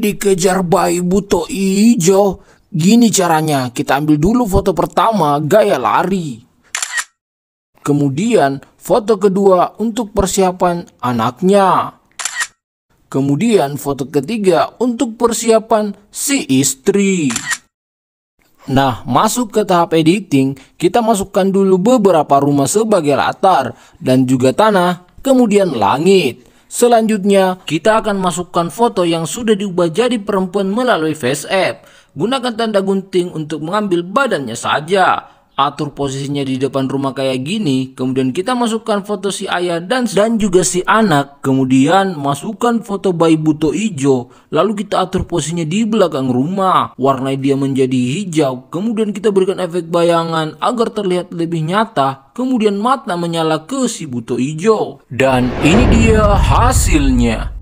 dikejar bayi buto ijo. Gini caranya, kita ambil dulu foto pertama gaya lari. Kemudian foto kedua untuk persiapan anaknya. Kemudian foto ketiga untuk persiapan si istri. Nah, masuk ke tahap editing, kita masukkan dulu beberapa rumah sebagai latar dan juga tanah, kemudian langit. Selanjutnya, kita akan masukkan foto yang sudah diubah jadi perempuan melalui face app. Gunakan tanda gunting untuk mengambil badannya saja atur posisinya di depan rumah kayak gini, kemudian kita masukkan foto si ayah dan dan juga si anak, kemudian masukkan foto bayi buto hijau, lalu kita atur posisinya di belakang rumah, warna dia menjadi hijau, kemudian kita berikan efek bayangan agar terlihat lebih nyata, kemudian mata menyala ke si buto hijau. Dan ini dia hasilnya.